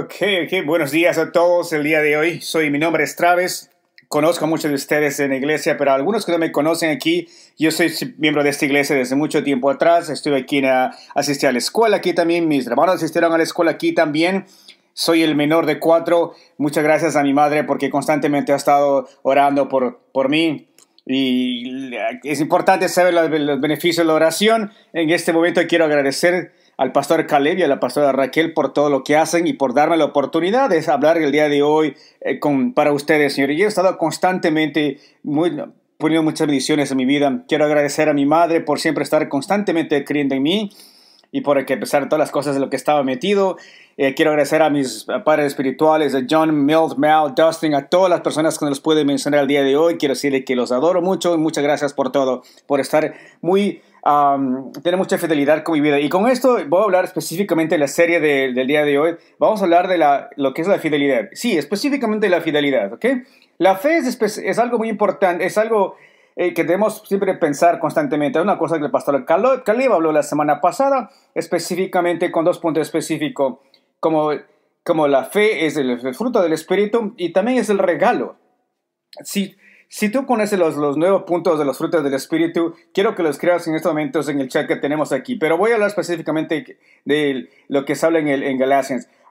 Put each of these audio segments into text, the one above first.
Ok, buenos días a todos el día de hoy. Soy, mi nombre es Travis. Conozco a muchos de ustedes en la iglesia, pero algunos que no me conocen aquí, yo soy miembro de esta iglesia desde mucho tiempo atrás. Estuve aquí, en, a, asistí a la escuela aquí también, mis hermanos asistieron a la escuela aquí también. Soy el menor de cuatro. Muchas gracias a mi madre porque constantemente ha estado orando por, por mí. Y es importante saber los, beneficios de la oración. En este momento quiero agradecer al pastor Caleb y a la pastora Raquel por todo lo que hacen y por darme la oportunidad de hablar el día de hoy eh, con, para ustedes, Señor. Y he estado constantemente poniendo muchas bendiciones en mi vida. Quiero agradecer a mi madre por siempre estar constantemente creyendo en mí y por que, todas las cosas de lo que estaba metido, eh, quiero agradecer a mis eh, padres espirituales, a John, Milt, Mal, Dustin, a todas las personas que nos pueden mencionar el día de hoy. Quiero decirle que los adoro mucho y muchas gracias por todo, por estar muy tiene mucha fidelidad con mi vida. Y con esto voy a hablar específicamente de la serie del día de hoy. Vamos a hablar de la, lo que es la fidelidad. Sí, específicamente la fidelidad, ¿ok? La fe es, algo muy importante, es algo eh, que debemos siempre pensar constantemente. Es una cosa que el pastor Caleb habló la semana pasada, específicamente con dos puntos específicos, como, como la fe es el, fruto del Espíritu y también es el regalo. Sí, si tú conoces los, los nuevos puntos de los frutos del Espíritu, quiero que los creas en estos momentos en el chat que tenemos aquí. Pero voy a hablar específicamente de lo que se habla en, el, en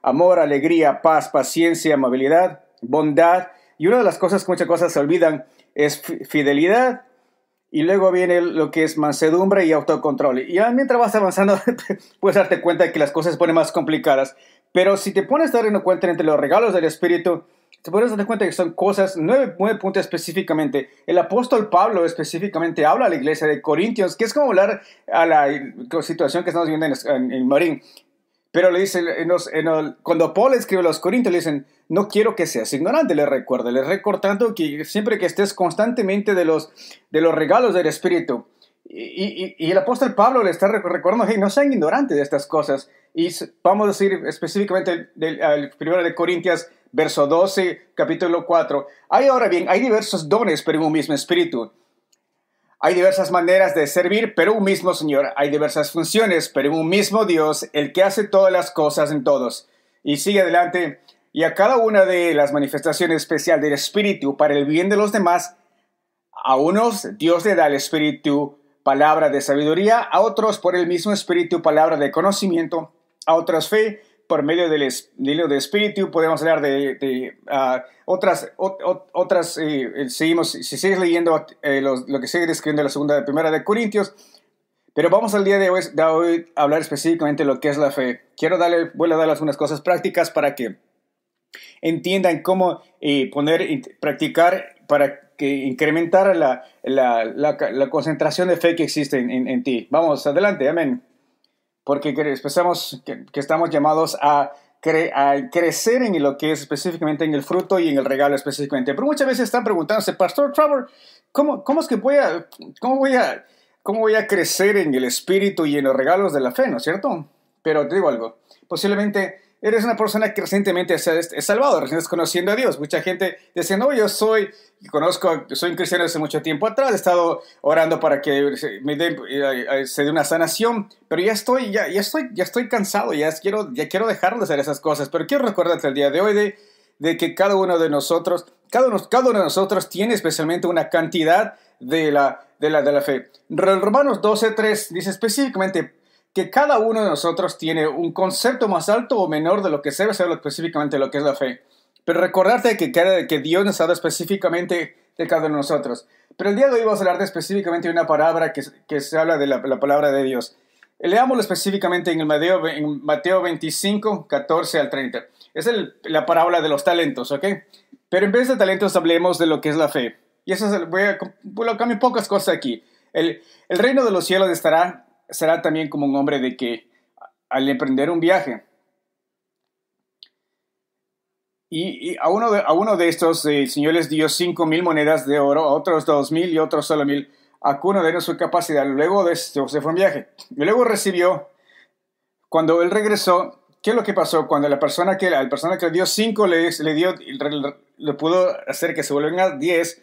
Amor, alegría, paz, paciencia, amabilidad, bondad. Y una de las cosas que muchas cosas se olvidan es fidelidad, y luego viene lo que es mansedumbre y autocontrol. Y mientras vas avanzando, puedes darte cuenta de que las cosas se ponen más complicadas. Pero si te pones a dar en cuenta entre los regalos del Espíritu, te puedes dar cuenta que son cosas, nueve, nueve, puntos específicamente. El apóstol Pablo específicamente habla a la iglesia de Corintios, que es como hablar a la, situación que estamos viviendo en, en, Marín. Pero le dice cuando Paul escribe a los Corintios, le dicen, no quiero que seas ignorante, le recuerda, le recordando que siempre que estés constantemente de los, de los regalos del Espíritu. Y, el apóstol Pablo le está recordando, hey, no sean ignorantes de estas cosas. Y vamos a decir específicamente del, al primero de Corintios verso 12, capítulo 4. Hay ahora bien, hay diversos dones, pero en un mismo espíritu. Hay diversas maneras de servir, pero un mismo Señor. Hay diversas funciones, pero un mismo Dios, el que hace todas las cosas en todos. Y sigue adelante. Y a cada una de las manifestaciones especial del Espíritu para el bien de los demás, a unos Dios le da el Espíritu palabra de sabiduría, a otros por el mismo Espíritu palabra de conocimiento, a otras fe, por medio del, de espíritu, podemos hablar de, ah, otras, otras eh, eh, seguimos, si sigues leyendo eh, lo, que sigue describiendo la segunda, primera de Corintios, pero vamos al día de hoy, a hablar específicamente de lo que es la fe. Quiero darle, voy a darles unas cosas prácticas para que entiendan cómo poner, practicar para que incrementar la, concentración de fe que existe en ti. Vamos, adelante, amén porque pensamos que, estamos llamados a, crecer en lo que es específicamente en el fruto y en el regalo específicamente. Pero muchas veces están preguntándose, Pastor Trevor, ¿cómo, cómo es que voy a, cómo voy a, cómo voy a crecer en el espíritu y en los regalos de la fe, ¿no es cierto? Pero te digo algo, posiblemente eres una persona que recientemente es salvado, recién es conociendo a Dios. Mucha gente dice, no, yo soy, conozco, soy un cristiano desde mucho tiempo atrás, he estado orando para que me eh, eh, se dé una sanación, pero ya estoy, ya, ya estoy, ya estoy cansado, ya quiero, ya quiero dejar de hacer esas cosas. Pero quiero recordarte el día de hoy de, que cada uno de nosotros, cada uno, de nosotros tiene especialmente una cantidad de la, de la, de la fe. Romanos 12.3 dice específicamente, que cada uno de nosotros tiene un concepto más alto o menor de lo que se debe saber específicamente lo que es la fe. Pero recordarte que, que Dios nos ha específicamente de cada uno de nosotros. Pero el día de hoy vamos a hablar específicamente de una palabra que, se habla de la, palabra de Dios. Leámoslo específicamente en, el Mateo, en Mateo 25, 14 al 30. Es la parábola de los talentos, ¿ok? Pero en vez de talentos hablemos de lo que es la fe. Y eso es, voy, a, voy a cambiar pocas cosas aquí. el reino de los cielos estará será también como un hombre de que al emprender un viaje, y, a, uno de, a, uno de, estos eh, señores dio cinco mil monedas de oro, a otros dos mil y otros solo mil. A uno de ellos su capacidad. Luego de este se fue un viaje. Y luego recibió, cuando él regresó, ¿qué es lo que pasó? Cuando la persona que, la persona que le dio cinco le, dio, le, pudo hacer que se vuelvan a diez,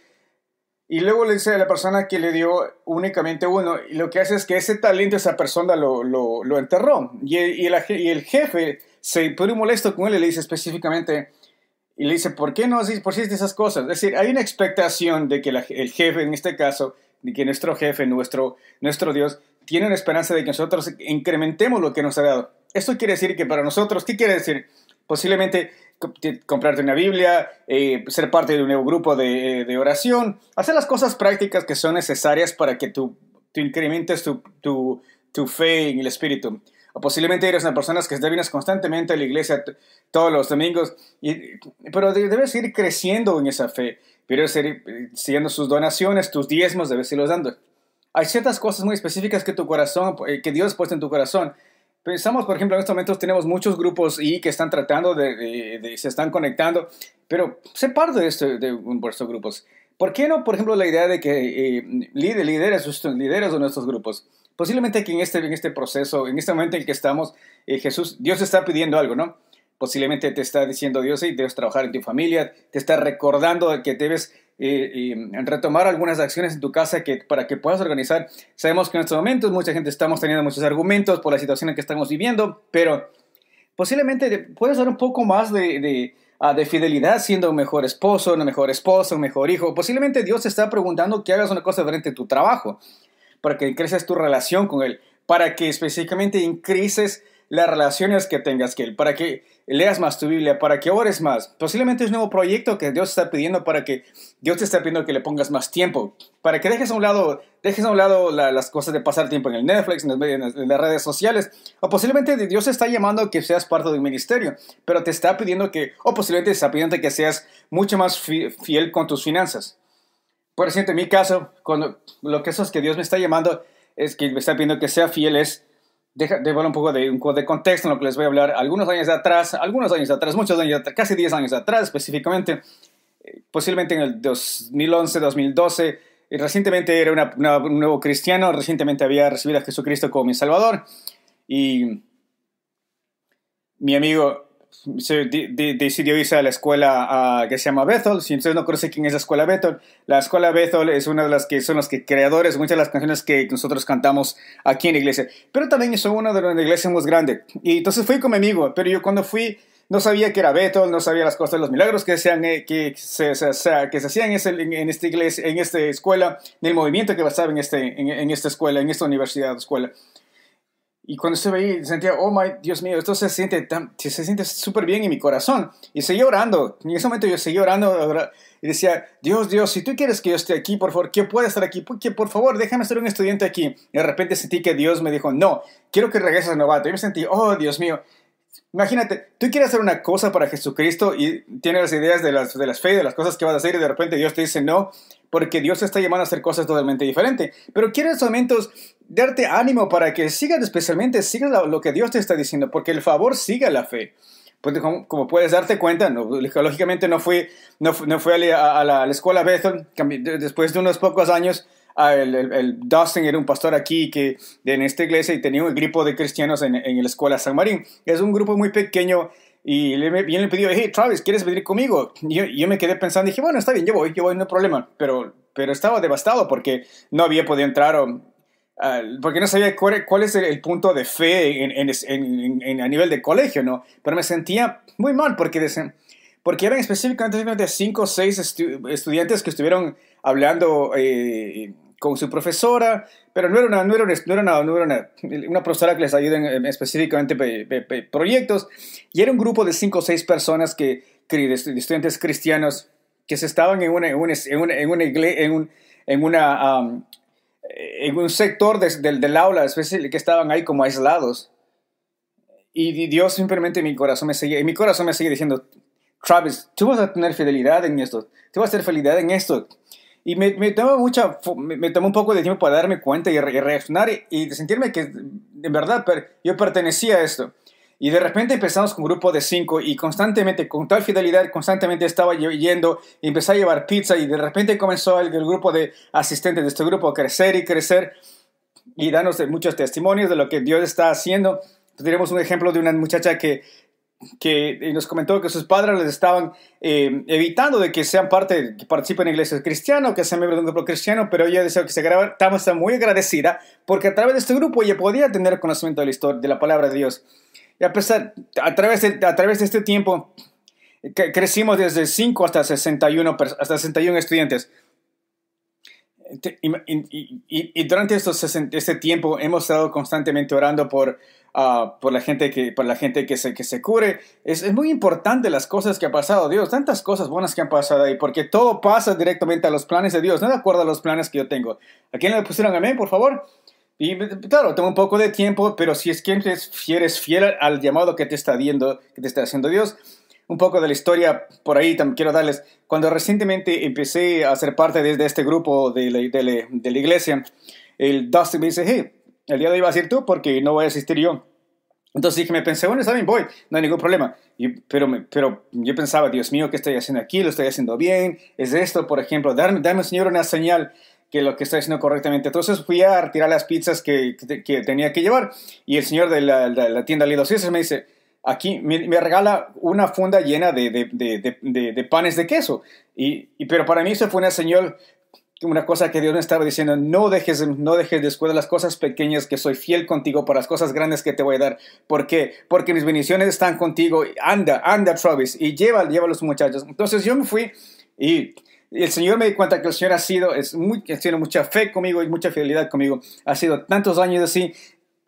y luego le dice a la persona que le dio únicamente uno, y lo que hace es que ese talento esa persona lo, enterró. Y el, jefe se pone molesto con él y le dice específicamente, y le dice, ¿por qué no por si de esas cosas? Es decir, hay una expectación de que el jefe, en este caso, de que nuestro jefe, nuestro, nuestro Dios, tiene una esperanza de que nosotros incrementemos lo que nos ha dado. Esto quiere decir que para nosotros, ¿qué quiere decir? Posiblemente comprarte una Biblia, eh, ser parte de un nuevo grupo eh, de, oración, hacer las cosas prácticas que son necesarias para que tú, incrementes tu, fe en el Espíritu. O posiblemente eres una persona que vienes constantemente a la iglesia todos los domingos, y, pero debes ir creciendo en esa fe, debes ir eh, siguiendo sus donaciones, tus diezmos, debes irlos dando. Hay ciertas cosas muy específicas que tu corazón, que Dios ha puesto en tu corazón Pensamos, por ejemplo, en estos momentos tenemos muchos grupos y que están tratando de, se están conectando, pero sé parte de, este, de estos grupos. ¿Por qué no, por ejemplo, la idea de que eh, líderes, líderes, de nuestros grupos? Posiblemente que en este, en este proceso, en este momento en el que estamos, eh, Jesús, Dios está pidiendo algo, ¿no? Posiblemente te está diciendo Dios, y debes trabajar en tu familia, te está recordando que debes eh, retomar algunas acciones en tu casa que, para que puedas organizar. Sabemos que en estos momentos mucha gente estamos teniendo muchos argumentos por la situación en que estamos viviendo, pero posiblemente puedes dar un poco más de, ah, de fidelidad, siendo un mejor esposo, una mejor esposa, un mejor hijo. Posiblemente Dios te está preguntando que hagas una cosa diferente en tu trabajo, para que creces tu relación con Él, para que específicamente increases las relaciones que tengas que él, para que leas más tu Biblia, para que ores más. Posiblemente es un nuevo proyecto que Dios está pidiendo para que Dios te está pidiendo que le pongas más tiempo, para que dejes a un lado, dejes a un lado las cosas de pasar tiempo en el Netflix, en las, redes sociales, o posiblemente Dios está llamando que seas parte de un ministerio, pero te está pidiendo que, o posiblemente está pidiendo que seas mucho más fiel con tus finanzas. Por ejemplo, en mi caso, cuando, lo que eso es que Dios me está llamando es que me está pidiendo que sea fiel es deja, un poco de, un poco de contexto en lo que les voy a hablar. Algunos años atrás, algunos años atrás, muchos años atrás, casi 10 años atrás específicamente, eh, posiblemente en el 2011, 2012, eh, recientemente era un nuevo cristiano, recientemente había recibido a Jesucristo como mi Salvador y mi amigo decidió irse a la escuela que se llama Bethel. Si ustedes no conocen quién es la escuela Bethel, la escuela Bethel es una de las que son los que creadores muchas de las canciones que nosotros cantamos aquí en la iglesia. Pero también es una de las iglesias más grandes. Y entonces fui con mi amigo, pero yo cuando fui no sabía que era Bethel, no sabía las cosas los milagros que, sean, eh, que, se, hacían en, esta iglesia, en esta escuela, en el movimiento que basaba en, este, en esta escuela, en esta universidad, escuela. Y cuando estuve ahí sentía, oh my, Dios mío, esto se siente se siente súper bien en mi corazón. Y seguí orando. En ese momento yo seguí orando y decía, Dios, Dios, si tú quieres que yo esté aquí, por favor, que pueda estar aquí, porque por favor, déjame ser un estudiante aquí. Y de repente sentí que Dios me dijo, no, quiero que regreses a novato. Y me sentí, oh Dios mío, Imagínate, tú quieres hacer una cosa para Jesucristo y tienes las ideas de las, de las fe, de las cosas que vas a hacer y de repente Dios te dice no, porque Dios te está llamando a hacer cosas totalmente diferentes. Pero quieres en momentos darte ánimo para que sigas especialmente, sigas lo que Dios te está diciendo, porque el favor siga la fe. Pues, como, puedes darte cuenta, lógicamente no fui, no, no a la escuela Bethel, después de unos pocos años Ah, el, Dustin era un pastor aquí que en esta iglesia y tenía un grupo de cristianos en, en la escuela San Marín. Es un grupo muy pequeño y le me, y pidió, hey Travis, ¿quieres venir conmigo? yo, yo, me quedé pensando, dije, bueno, está bien, yo voy, yo voy, no hay problema. Pero, pero estaba devastado porque no había podido entrar ah, porque no sabía cuál, es el, punto de fe en, en, a nivel de colegio, ¿no? Pero me sentía muy mal porque, porque eran específicamente cinco o seis estudiantes que estuvieron hablando eh, con su profesora, pero no era una, no no una, profesora que les ayude específicamente proyectos, y era un grupo de cinco o seis personas que, estudiantes cristianos que se estaban en una, en una, en una, un, en una en un sector del aula que estaban ahí como aislados. Y Dios simplemente mi corazón me seguía, mi corazón me sigue diciendo, Travis, tú vas a tener fidelidad en esto, tú vas a tener fidelidad en esto, y me, tomó mucha, me, tomó un poco de tiempo para darme cuenta y, re, y reaccionar y, sentirme que en verdad yo pertenecía a esto. Y de repente empezamos con un grupo de cinco y constantemente, con tal fidelidad, constantemente estaba yendo y empecé a llevar pizza y de repente comenzó el, el grupo de asistentes de este grupo a crecer y crecer y darnos muchos testimonios de lo que Dios está haciendo. Tenemos un ejemplo de una muchacha que que nos comentó que sus padres les estaban eh, evitando de que sean parte, que participen en iglesias cristianas, que sean miembros de un grupo cristiano, pero ella decía que se graba, estamos muy agradecida porque a través de este grupo ella podía tener conocimiento de la historia, de la palabra de Dios. Y a pesar, a través de, a través de este tiempo, eh, crecimos desde 5 hasta 61, hasta 61 estudiantes. Y, y durante estos, este tiempo hemos estado constantemente orando por Ah, por la gente que, por la gente que se, que se cure. Es, muy importante las cosas que ha pasado Dios, tantas cosas buenas que han pasado ahí, porque todo pasa directamente a los planes de Dios, no de acuerdo a los planes que yo tengo. ¿A quién le pusieron amén, por favor? Y claro, tengo un poco de tiempo, pero si es que eres, fiel al llamado que te está que te está haciendo Dios, un poco de la historia por ahí también quiero darles. Cuando recientemente empecé a ser parte de, este grupo de la, de de la iglesia, el Dustin me dice, hey, el día de hoy vas a ir tú porque no voy a asistir yo. Entonces dije, me pensé, bueno, está bien, voy, no hay ningún problema. pero, pero yo pensaba, Dios mío, ¿qué estoy haciendo aquí? ¿Lo estoy haciendo bien? ¿Es esto, por ejemplo? Dame, dame Señor, una señal que lo que estoy haciendo correctamente. Entonces fui a retirar las pizzas que, que, tenía que llevar y el señor de la, tienda la tienda Lido me dice, aquí me, regala una funda llena de, de, de, panes de queso. Y, y, pero para mí eso fue una señal una cosa que Dios me estaba diciendo, no dejes, no dejes las cosas pequeñas que soy fiel contigo para las cosas grandes que te voy a dar. ¿Por qué? Porque mis bendiciones están contigo. Anda, anda, Travis, y lleva, lleva a los muchachos. Entonces yo me fui y el Señor me di cuenta que el Señor ha sido, es muy, tiene mucha fe conmigo y mucha fidelidad conmigo. Ha sido tantos años así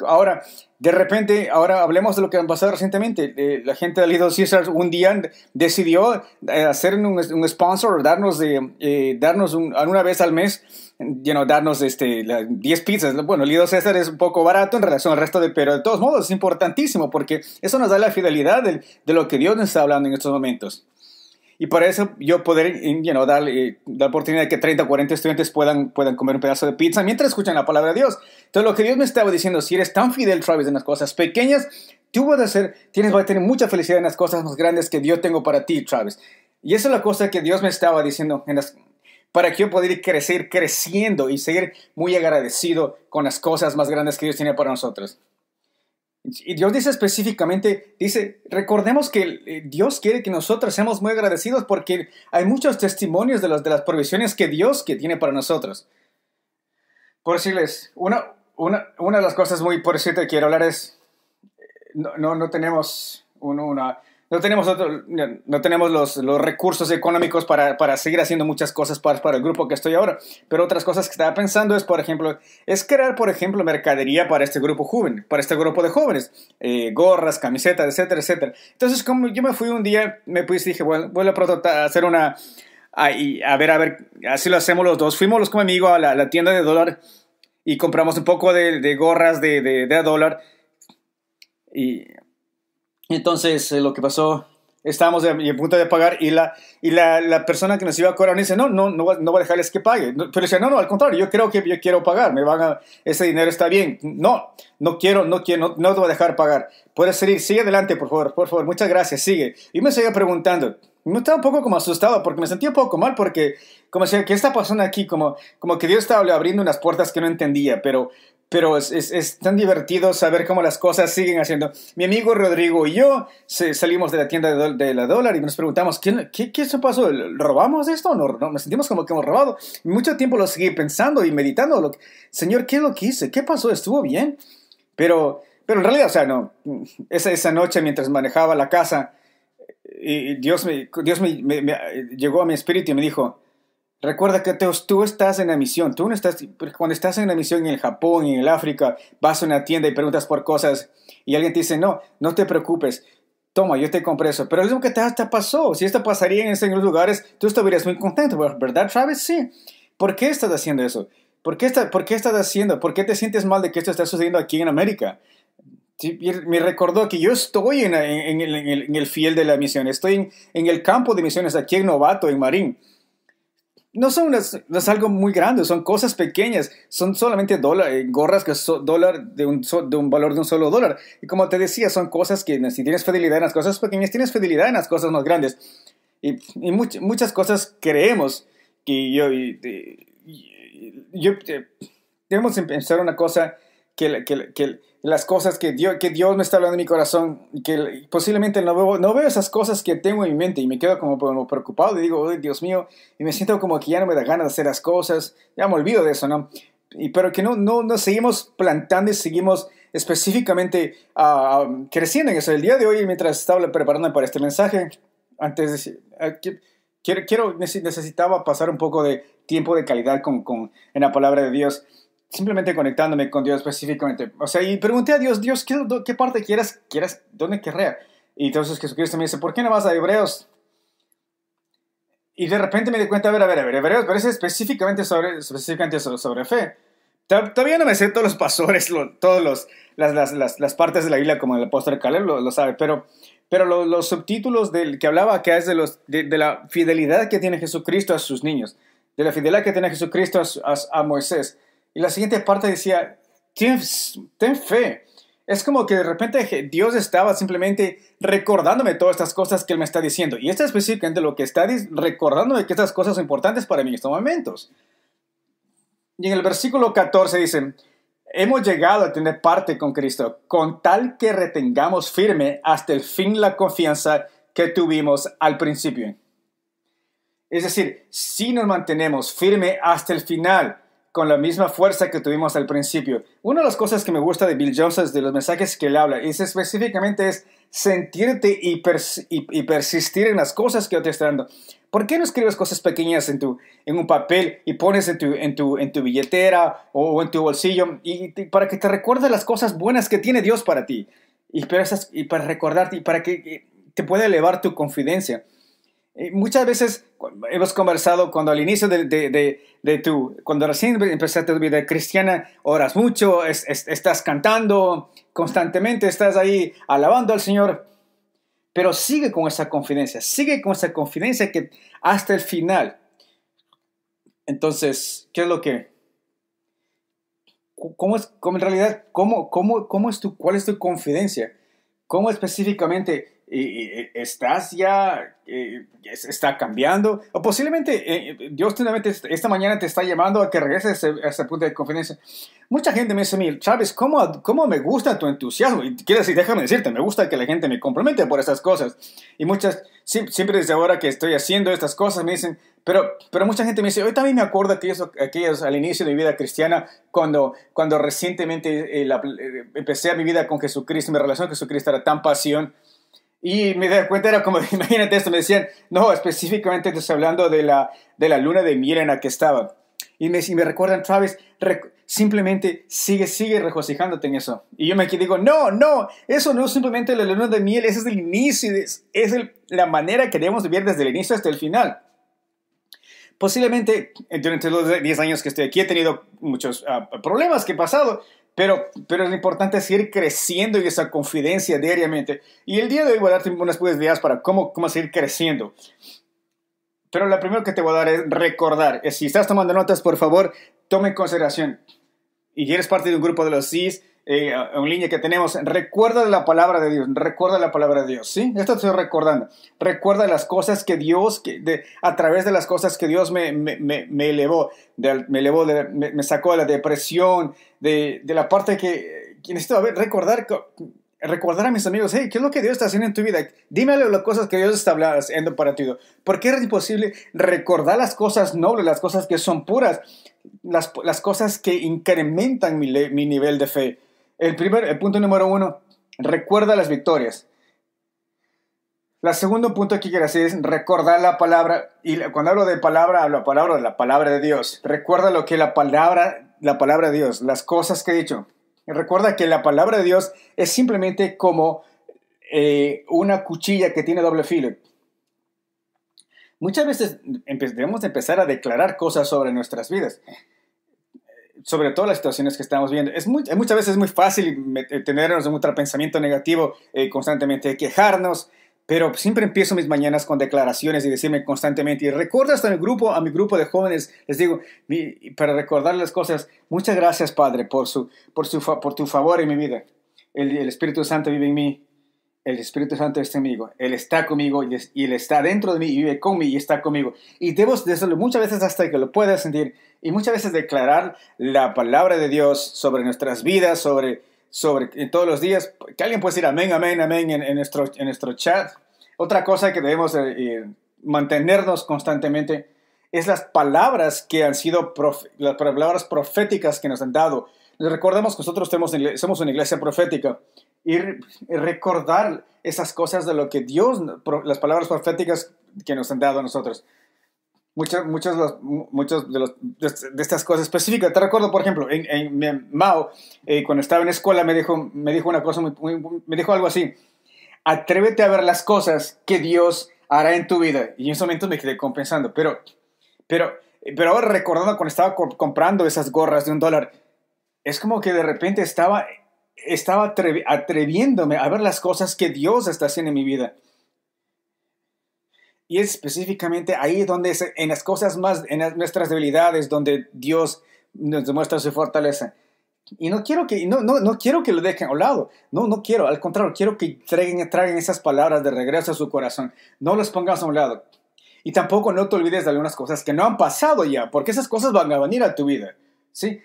Ahora, de repente, ahora hablemos de lo que ha pasado recientemente. Eh, la gente de Lido César un día decidió eh, hacer un, sponsor, darnos, eh, darnos un, una vez al mes, you know, darnos este, 10 pizzas. Bueno, Lido César es un poco barato en relación al resto de, pero de todos modos es importantísimo porque eso nos da la fidelidad de lo que Dios nos está hablando en estos momentos. Y para eso yo poder eh, dar la eh, oportunidad de que 30 o 40 estudiantes puedan, puedan comer un pedazo de pizza mientras escuchan la palabra de Dios. Entonces lo que Dios me estaba diciendo, si eres tan fidel, Travis, en las cosas pequeñas, tú vas a, tienes, a tener mucha felicidad en las cosas más grandes que Dios tengo para ti, Travis. Y esa es la cosa que Dios me estaba diciendo para que yo pudiera ir crecer creciendo y seguir muy agradecido con las cosas más grandes que Dios tiene para nosotros. Y Dios dice específicamente, dice, recordemos que eh, Dios quiere que nosotros seamos muy agradecidos porque hay muchos testimonios de las, de las provisiones que Dios que tiene para nosotros. Por decirles, una, una, una de las cosas muy por decirte quiero hablar es, eh, no, no, tenemos una, no tenemos, no tenemos los, los recursos económicos para, para, seguir haciendo muchas cosas para, para, el grupo que estoy ahora. Pero otras cosas que estaba pensando es, por ejemplo, es crear, por ejemplo, mercadería para este grupo joven, para este grupo de jóvenes. Eh, gorras, camisetas, etcétera, etcétera. Entonces, como yo me fui un día, me y dije, bueno, voy a hacer una... A, ver, a ver, así lo hacemos los dos. Fuimos los como mi amigo a la, tienda de dólar y compramos un poco de, gorras de, de, de a dólar. Y entonces, eh, lo que pasó, estábamos en punto de pagar y, la, y la, persona que nos iba a cobrar dice, no, no, no, no voy a dejarles que pague. Pero pero decía, no, no, al contrario, yo creo que yo quiero pagar, me van a, ese dinero está bien. No, no quiero, no quiero, no, te voy a dejar pagar. Puedes seguir, sigue adelante, por favor, por favor, muchas gracias, sigue. Y me seguía preguntando, me estaba un poco como asustado porque me sentía un poco mal porque como decía, que esta persona aquí? Como, como que Dios estaba abriendo unas puertas que no entendía, pero, pero es, tan divertido saber cómo las cosas siguen haciendo. Mi amigo Rodrigo y yo salimos de la tienda de, la dólar y nos preguntamos, ¿qué, qué, pasó? ¿Robamos esto? No, no, nos sentimos como que hemos robado. Mucho tiempo lo seguí pensando y meditando. Señor, ¿qué es lo que hice? ¿Qué pasó? ¿Estuvo bien? Pero, pero en realidad, o sea, no. Esa, esa noche mientras manejaba la casa, eh, eh, Dios, me, Dios me llegó a mi espíritu y me dijo, Recuerda que tú estás en la misión, tú no estás, cuando estás en la misión en el Japón, en el África, vas a una tienda y preguntas por cosas y alguien te dice, no, no te preocupes, toma, yo te compré eso. Pero es lo que te pasó, si esto pasaría en esos lugares, tú estarías muy contento, ¿verdad, Travis? Sí. ¿Por qué estás haciendo eso? ¿Por qué, está, ¿Por qué estás haciendo? ¿Por qué te sientes mal de que esto está sucediendo aquí en América? me recordó que yo estoy en, el, en, el, fiel de la misión, estoy en, el campo de misiones aquí en Novato, en Marín no son es algo muy grande, son cosas pequeñas, son solamente eh, gorras que son dólar de un, de un valor de un solo dólar. Y como te decía, son cosas que si tienes fidelidad en las cosas pequeñas, tienes fidelidad en las cosas más grandes. Y, muchas cosas creemos que yo, eh, debemos pensar una cosa que, que las cosas que Dios, que Dios me está hablando en mi corazón, que posiblemente no veo, no veo esas cosas que tengo en mi mente y me quedo como, preocupado y digo, oh, Dios mío, y me siento como que ya no me da ganas de hacer las cosas, ya me olvido de eso, ¿no? Y, pero que no, no, no seguimos plantando y seguimos específicamente ah, ah, creciendo en eso. El día de hoy, mientras estaba preparando para este mensaje, antes de, decir, ah, quiero, quiero, necesitaba pasar un poco de tiempo de calidad con, con en la palabra de Dios simplemente conectándome con Dios específicamente. O sea, y pregunté a Dios, Dios, ¿qué, parte quieras? quieras, dónde querría? Y entonces Jesucristo me dice, ¿por qué no vas a Hebreos? Y de repente me di cuenta, a ver, a ver, a ver, Hebreos parece específicamente sobre, específicamente sobre, fe. Todavía no me sé todos los pastores, todas las, las, las, partes de la Biblia, como el apóstol Caleb lo, sabe, pero, pero los subtítulos del que hablaba acá es de, los, de, la fidelidad que tiene Jesucristo a sus niños, de la fidelidad que tiene Jesucristo a Moisés, y la siguiente parte decía, ten, fe. Es como que de repente Dios estaba simplemente recordándome todas estas cosas que Él me está diciendo. Y esto es específicamente lo que está recordándome que estas cosas son importantes para mí en estos momentos. Y en el versículo 14 dicen, hemos llegado a tener parte con Cristo, con tal que retengamos firme hasta el fin la confianza que tuvimos al principio. Es decir, si nos mantenemos firme hasta el final, con la misma fuerza que tuvimos al principio. Una de las cosas que me gusta de Bill Jones es de los mensajes que él habla, es específicamente es sentirte y, persistir en las cosas que yo te estoy dando. ¿Por qué no escribes cosas pequeñas en, tu, en un papel y pones en tu, en tu, billetera o, en tu bolsillo y, para que te recuerde las cosas buenas que tiene Dios para ti? Y, para, y para recordarte y para que te pueda elevar tu confidencia. Muchas veces hemos conversado cuando al inicio de, de, de, tu, cuando recién empezaste tu vida cristiana, oras mucho, estás cantando constantemente, estás ahí alabando al Señor, pero sigue con esa confidencia, sigue con esa confidencia que hasta el final. Entonces, ¿qué es lo que... ¿Cómo es, cómo en realidad, cómo, cómo, cómo es cuál es tu confidencia? ¿Cómo específicamente y eh, estás ya, eh, está cambiando. O posiblemente eh, Dios Dios esta mañana te está llamando a que regreses a ese, punto de confianza. Mucha gente me dice, mira, Chávez, ¿cómo, ¿cómo me gusta tu entusiasmo? Y quiero decir, déjame decirte, me gusta que la gente me compromete por estas cosas. Y muchas, siempre desde ahora que estoy haciendo estas cosas, me dicen, pero, pero mucha gente me dice, hoy también me acuerdo que aquellos al inicio de mi vida cristiana, cuando, cuando recientemente empecé empecé mi vida con Jesucristo, mi relación con Jesucristo era tan pasión, y me di cuenta, era como, imagínate esto, me decían, no, específicamente te estoy hablando de la, de la luna de miel en la que estaba. Y me, y me recuerdan, Travis, simplemente sigue, sigue regocijándote en eso. Y yo me aquí digo, no, no, eso no es simplemente la luna de miel, ese es el inicio, es, es la manera que debemos vivir desde el inicio hasta el final. Posiblemente eh, durante los 10 años que estoy aquí he tenido muchos ah, problemas que he pasado, pero, lo importante es seguir creciendo y esa confidencia diariamente. Y el día de hoy voy a darte unas buenas ideas para cómo, cómo seguir creciendo. Pero lo primero que te voy a dar es recordar. Si estás tomando notas, por favor, tome consideración. Y eres parte de un grupo de los CIS, eh, en línea que tenemos. Recuerda la palabra de Dios, recuerda la palabra de Dios, ¿sí? Esto estoy recordando. Recuerda las cosas que Dios, que a través de las cosas que Dios me, elevó, me, elevó me, sacó de la depresión, de, la parte que, necesito recordar. Recordar a mis amigos, hey, ¿qué es lo que Dios está haciendo en tu vida? Dímelo las cosas que Dios está haciendo para ti. Porque es imposible recordar las cosas nobles, las cosas que son puras, las, cosas que incrementan mi, mi nivel de fe el, primer, el punto número uno, recuerda las victorias. La segundo punto que quiero hacer es recordar la palabra, y cuando hablo de palabra, hablo de palabra, de la palabra de Dios. Recuerda lo que la palabra, la palabra de Dios, las cosas que he dicho. Recuerda que la palabra de Dios es simplemente como eh, una cuchilla que tiene doble filo. Muchas veces debemos empezar a declarar cosas sobre nuestras vidas sobre todo las situaciones que estamos viendo. Es eh, muchas veces es muy fácil eh, tenernos en un pensamiento negativo, eh, constantemente quejarnos, pero siempre empiezo mis mañanas con declaraciones y decirme constantemente, y recuerdo hasta mi grupo, a mi grupo de jóvenes, les digo, para recordarles las cosas, muchas gracias Padre por, su, por, su, por tu favor en mi vida. el Espíritu Santo vive en mí, el Espíritu Santo es conmigo, Él está conmigo y, Él está dentro de mí y vive conmigo y está conmigo. Y debemos decirlo muchas veces hasta que lo puedas sentir y muchas veces declarar la palabra de Dios sobre nuestras vidas, sobre, sobre todos los días. Que alguien pueda decir amén, amén, amén en, nuestro, en nuestro chat. Otra cosa que debemos eh, mantenernos constantemente es las palabras que han sido las palabras proféticas que nos han dado. Les recordamos que nosotros somos una iglesia profética y pues, recordar esas cosas de lo que Dios, las palabras proféticas que nos han dado a nosotros. Muchas, muchas, de, estas cosas específicas. Te recuerdo, por ejemplo, en, Mao, eh, cuando estaba en escuela, me dijo, me dijo una cosa, me dijo algo así, atrévete a ver las cosas que Dios hará en tu vida. Y en ese momento me quedé compensando, pero, pero, pero ahora recordando cuando estaba comprando esas gorras de un dólar, es como que de repente estaba estaba atreviéndome a ver las cosas que Dios está haciendo en mi vida. Y es específicamente ahí donde, es, en las cosas más, en nuestras debilidades, donde Dios nos demuestra su fortaleza. Y no quiero que, no, no, quiero que lo dejen a un lado. No, no quiero. Al contrario, quiero que traigan, esas palabras de regreso a su corazón. No las pongas a un lado. Y tampoco no te olvides de algunas cosas que no han pasado ya, porque esas cosas van a venir a tu vida. ¿sí?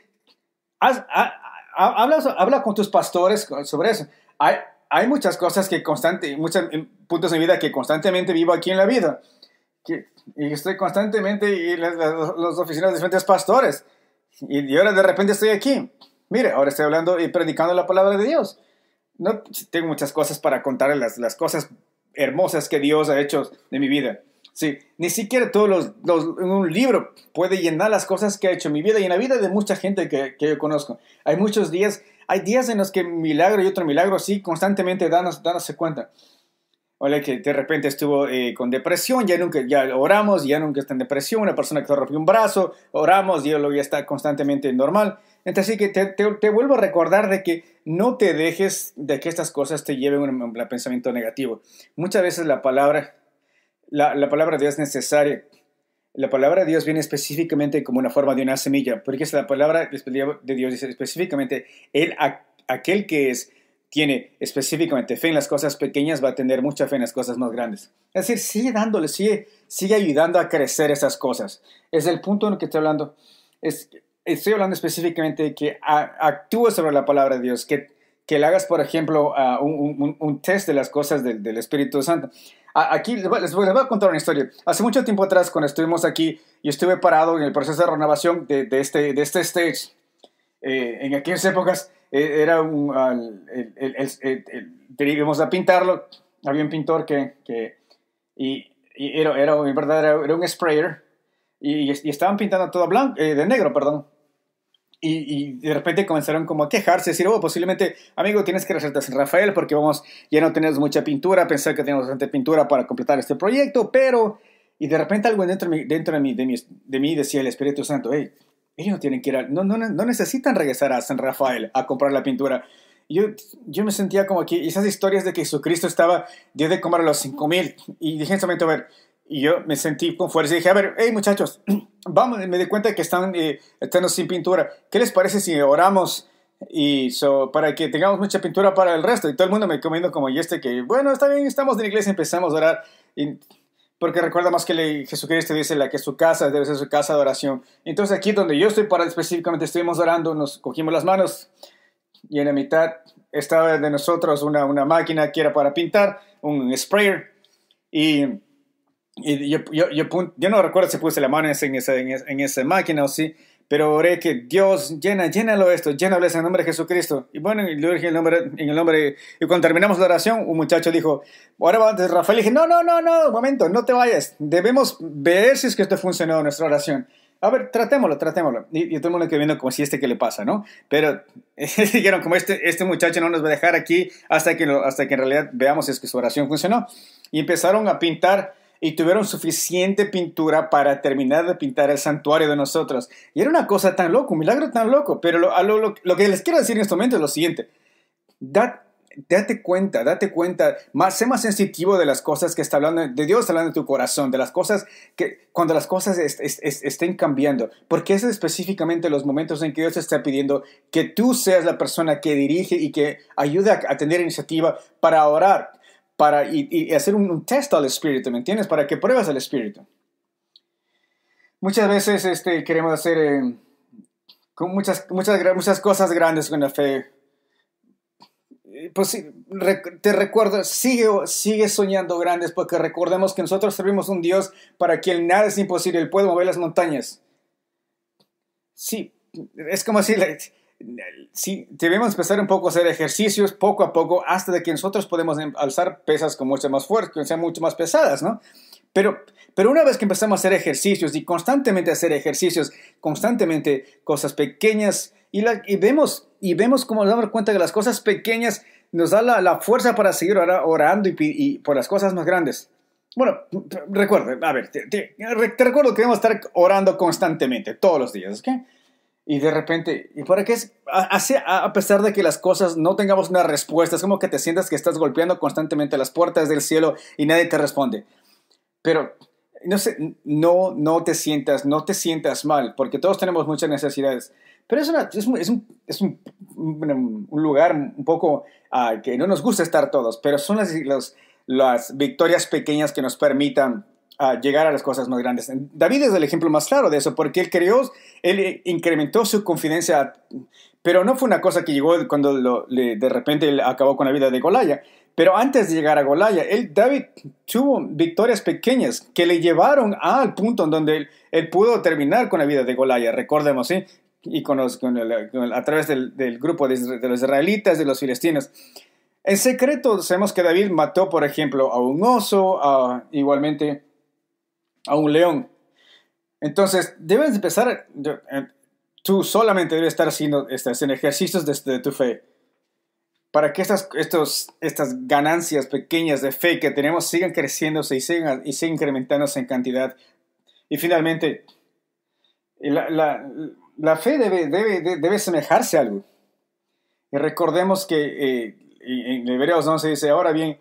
habla, habla con tus pastores sobre eso. Hay, hay muchas cosas que constante, muchos puntos de vida que constantemente vivo aquí en la vida. Que, y estoy constantemente en las, oficinas de diferentes pastores. Y ahora de repente estoy aquí. Mire, ahora estoy hablando y predicando la palabra de Dios. No, tengo muchas cosas para contar las, las cosas hermosas que Dios ha hecho de mi vida. Sí, ni siquiera todos los, en un libro puede llenar las cosas que ha hecho mi vida y en la vida de mucha gente que, yo conozco. Hay muchos días, hay días en los que milagro y otro milagro sí constantemente danos, dándose cuenta. Oye, que de repente estuvo eh, con depresión, ya nunca, ya oramos, ya nunca está en depresión, una persona que se rompió un brazo, oramos y lo ya está constantemente normal. Entonces, sí que te, vuelvo a recordar de que no te dejes de que estas cosas te lleven a un pensamiento negativo. Muchas veces la palabra la, palabra de Dios es necesaria. La palabra de Dios viene específicamente como una forma de una semilla, porque es la palabra de Dios específicamente, él, aquel que es, tiene específicamente fe en las cosas pequeñas, va a tener mucha fe en las cosas más grandes. Es decir, sigue dándole, sigue, sigue ayudando a crecer esas cosas. Es el punto en el que estoy hablando. Es, estoy hablando específicamente que actúa sobre la palabra de Dios, que que le hagas, por ejemplo, un, test de las cosas del, Espíritu Santo. aquí les voy, a contar una historia. Hace mucho tiempo atrás, cuando estuvimos aquí, yo estuve parado en el proceso de renovación de, este, de este stage. Eh, en aquellas épocas eh, era un... íbamos a pintarlo. Había un pintor que... y, era, en era, un sprayer. Y, estaban pintando todo blanco, eh, de negro, perdón. Y, de repente comenzaron como a quejarse, decir, oh, posiblemente, amigo, tienes que regresar a San Rafael porque vamos, ya no tenemos mucha pintura, pensar que tenemos bastante pintura para completar este proyecto, pero... Y de repente algo dentro de mí, dentro de mí, de mí, decía el Espíritu Santo, hey, ellos no tienen que ir no, no, no necesitan regresar a San Rafael a comprar la pintura. Yo, yo me sentía como que esas historias de que Jesucristo estaba, dio de comer a los 5.000, y dije en momento, a ver, y yo me sentí con fuerza y dije, a ver, hey muchachos, vamos, me di cuenta que eh, están, sin pintura. ¿Qué les parece si oramos y para que tengamos mucha pintura para el resto. Y todo el mundo me comiendo como y este que, bueno, está bien, estamos en iglesia, empezamos a orar. porque recuerda más que le, Jesucristo dice la que su casa debe ser su casa de oración. Entonces aquí donde yo estoy para específicamente estuvimos orando, nos cogimos las manos y en la mitad estaba de nosotros una, una máquina que era para pintar, un sprayer. Y y yo, yo, no recuerdo si puse la mano en esa, máquina o sí, pero oré que Dios llena, llénalo esto, llénalo en el nombre de Jesucristo. Y bueno, yo dije el nombre, en el nombre, y cuando terminamos la oración, un muchacho dijo, ahora va antes Rafael, y dije, no, no, no, no, un momento, no te vayas, debemos ver si es que esto funcionó, nuestra oración. A ver, tratémoslo, tratémoslo. Y, y todo el mundo que viendo como si este que le pasa, ¿no? Pero dijeron, como este, este muchacho no nos va a dejar aquí hasta que, hasta que en realidad veamos si es que su oración funcionó. Y empezaron a pintar y tuvieron suficiente pintura para terminar de pintar el santuario de nosotros. Y era una cosa tan loca, un milagro tan loco. Pero lo, que les quiero decir en este momento es lo siguiente. date cuenta, date cuenta, más, sé más sensitivo de las cosas que está hablando, de Dios hablando en tu corazón, de las cosas que, cuando las cosas estén cambiando, porque es específicamente los momentos en que Dios está pidiendo que tú seas la persona que dirige y que ayude a tener iniciativa para orar, para, y, hacer un, test al espíritu, ¿me entiendes? Para que pruebas al espíritu. Muchas veces este, queremos hacer eh, con muchas, muchas, muchas cosas grandes con la fe. Pues te recuerdo, sigue, sigue soñando grandes porque recordemos que nosotros servimos un Dios para quien nada es imposible, Él puede mover las montañas. Sí, es como si, si debemos empezar un poco a hacer ejercicios poco a poco hasta de que nosotros podemos em, alzar pesas con mucho más fuerza, que sean mucho más pesadas, ¿no? Pero, pero una vez que empezamos a hacer ejercicios y constantemente hacer ejercicios, constantemente cosas pequeñas, y, vemos y vemos cómo nos damos cuenta que las cosas pequeñas nos da la, fuerza para seguir orando y, por las cosas más grandes. Bueno, recuerda, a ver, te, te recuerdo que debemos estar orando constantemente, todos los días, ¿ok? Y de repente, ¿y para qué es? a pesar de que las cosas no tengamos una respuesta, es como que te sientas que estás golpeando constantemente las puertas del cielo y nadie te responde. Pero no sé, no, no te sientas, no te sientas mal, porque todos tenemos muchas necesidades. Pero es, es, un, lugar un poco ah, que no nos gusta estar todos, pero son las, las victorias pequeñas que nos permitan a llegar a las cosas más grandes. David es el ejemplo más claro de eso, porque él creó, él incrementó su confidencia, pero no fue una cosa que llegó cuando de repente él acabó con la vida de Golaya. Pero antes de llegar a Golaya, él, David tuvo victorias pequeñas que le llevaron al punto en donde él, pudo terminar con la vida de Golaya. Recordemos, ¿sí? Y a través del, grupo de, los israelitas, de los filistinos. En secreto, sabemos que David mató, por ejemplo, a un oso, a, igualmente a un león. Entonces, debes empezar, eh, tú solamente debes estar haciendo, este, ejercicios de tu fe, para que estas, estos, estas ganancias pequeñas de fe que tenemos sigan creciéndose y sigan, y incrementándose en cantidad. Y finalmente, la, fe debe, debe, semejarse a algo. Y recordemos que eh, en Hebreos 11 dice, ahora bien,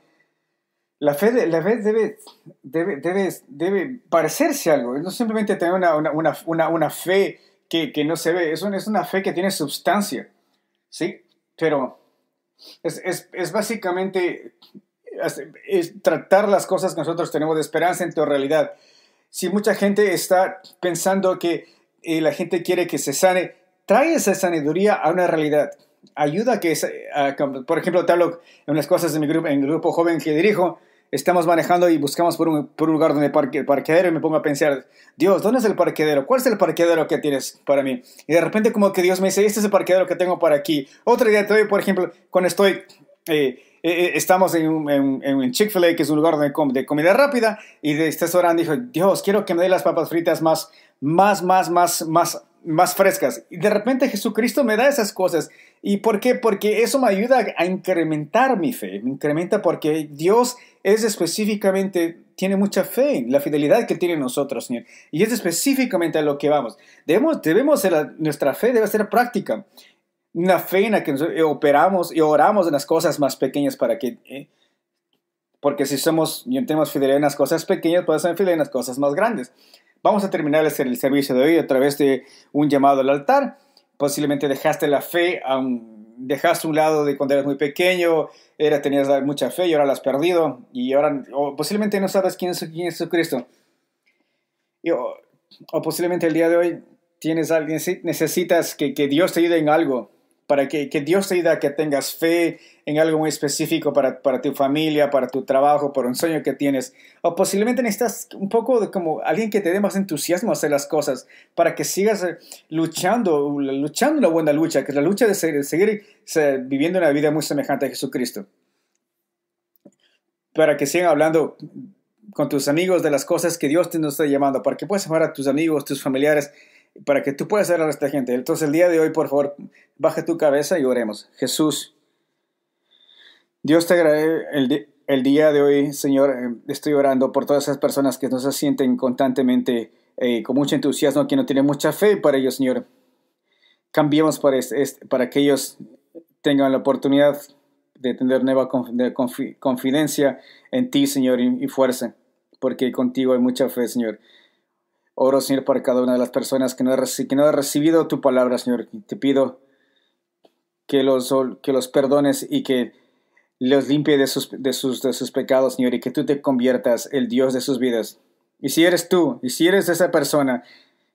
la fe, la fe debe, debe, debe, parecerse algo, no simplemente tener una, fe que, no se ve, es, es una fe que tiene sustancia, ¿sí? Pero es, básicamente es tratar las cosas que nosotros tenemos de esperanza en tu realidad. Si mucha gente está pensando que eh, la gente quiere que se sane, trae esa saneduría a una realidad. Ayuda que, por ejemplo, te hablo en las cosas de mi grupo, en el grupo joven que dirijo, estamos manejando y buscamos por un, por lugar donde parque, parqueadero y me pongo a pensar, Dios, ¿dónde es el parqueadero? ¿Cuál es el parqueadero que tienes para mí? Y de repente como que Dios me dice, este es el parqueadero que tengo para aquí. otro día te doy, por ejemplo, cuando estoy... Eh, eh, eh, estamos en, en, Chick-fil-A, que es un lugar de, de comida rápida, y de estas orando, dijo, Dios, quiero que me dé las papas fritas más, más, más, más, más, más frescas. Y de repente Jesucristo me da esas cosas. ¿Y por qué? Porque eso me ayuda a incrementar mi fe. Me incrementa porque Dios es específicamente, tiene mucha fe en la fidelidad que tiene nosotros, Señor. Y es específicamente a lo que vamos. Debemos, debemos ser, nuestra fe debe ser práctica. Una fe en la que eh, operamos y oramos en las cosas más pequeñas para que... Eh, porque si somos y tenemos fidelidad en las cosas pequeñas, podemos ser fidelidad en las cosas más grandes. Vamos a terminar el servicio de hoy a través de un llamado al altar. Posiblemente dejaste la fe a un dejaste un lado de cuando eras muy pequeño, era, tenías mucha fe y ahora la has perdido y ahora posiblemente no sabes quién es, quién es Jesucristo. o, posiblemente el día de hoy tienes alguien, necesitas que, que Dios te ayude en algo para que, Dios te ayude que tengas fe en algo muy específico para, tu familia, para tu trabajo, por un sueño que tienes. O posiblemente necesitas un poco de como alguien que te dé más entusiasmo a hacer las cosas para que sigas eh, luchando, luchando una buena lucha, que es la lucha de seguir, viviendo una vida muy semejante a Jesucristo. Para que sigan hablando con tus amigos de las cosas que Dios te nos está llamando, para que puedas llamar a tus amigos, tus familiares, para que tú puedas ser a esta gente. Entonces el día de hoy, por favor, baje tu cabeza y oremos. Jesús, Dios te agradece el, día de hoy, Señor, eh, estoy orando por todas esas personas que no se sienten constantemente eh, con mucho entusiasmo, que no tienen mucha fe para ellos, Señor. Cambiemos para, que ellos tengan la oportunidad de tener nueva confidencia en ti, Señor, y fuerza, porque contigo hay mucha fe, Señor. Oro, Señor, por cada una de las personas que no, que no ha recibido tu palabra, Señor. Te pido que los, que los perdones y que los limpie de sus, de, sus, de sus pecados, Señor, y que tú te conviertas el Dios de sus vidas. Y si eres tú, y si eres esa persona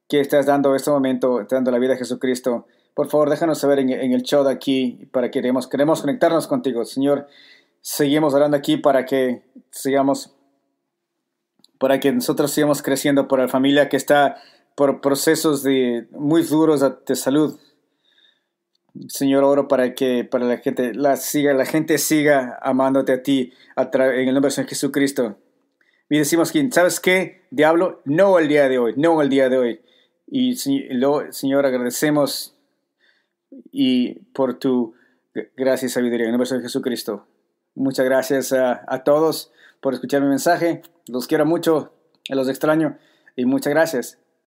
que estás dando este momento, dando la vida a Jesucristo, por favor déjanos saber en, el show de aquí para que queremos, queremos conectarnos contigo. Señor, seguimos orando aquí para que sigamos para que nosotros sigamos creciendo, por la familia que está por procesos de, muy duros de, salud. Señor, oro para que para la gente la siga, la gente siga amándote a ti en el nombre de Jesucristo. Y decimos ¿sabes qué? Diablo, no el día de hoy, no el día de hoy. Y lo, Señor, agradecemos y por tu gracia y sabiduría en el nombre de Jesucristo. Muchas gracias a, a todos por escuchar mi mensaje. Los quiero mucho, los extraño y muchas gracias.